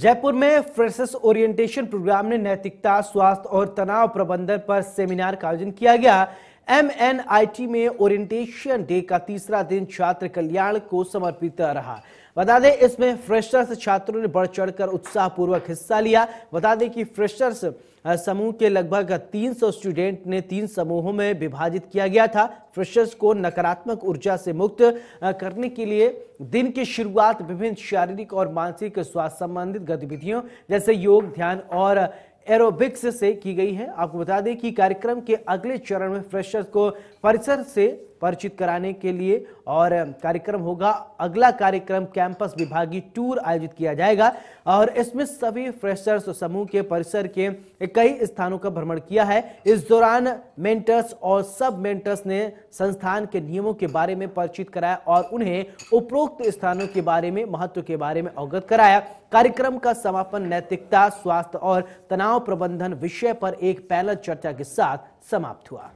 जयपुर में freshers orientation programme में नैतिकता स्वास्थ्य और तनाव प्रबंधन पर सेमिनार का आयोजन किया गया एमएनआईटी में ओरिएंटेशन डे का तीसरा दिन छात्र कल्याण को समर्पित रहा बता दें इसमें फ्रेशर्स छात्रों ने बढ़ चढ़कर उत्साहपूर्वक हिस्सा लिया बता दें कि फ्रेशर्स समूह के लगभग 300 स्टूडेंट ने तीन समूहों में विभाजित किया गया था फ्रेशर्स को नकारात्मक ऊर्जा से मुक्त करने के लिए दिन की शुरुआत विभिन्न शारीरिक और मानसिक स्वास्थ्य संबंधित गतिविधियों जैसे योग ध्यान और एरोबिक्स से की गई है आपको बता दें कि कार्यक्रम के अगले चरण में फ्रेशर्स को परिसर से परिचित कराने के लिए और कार्यक्रम होगा अगला कार्यक्रम कैंपस विभागीय टूर आयोजित किया जाएगा और इसमें सभी फ्रेशर्स समूह के परिसर के कई स्थानों का भ्रमण किया है इस दौरान मेंटर्स और सब मेंटर्स ने संस्थान के नियमों के बारे में परिचित कराया और उन्हें उपरोक्त स्थानों के बारे में महत्व के बारे में अवगत कराया कार्यक्रम का समापन नैतिकता स्वास्थ्य और तनाव प्रबंधन विषय पर एक पैनल चर्चा के साथ समाप्त हुआ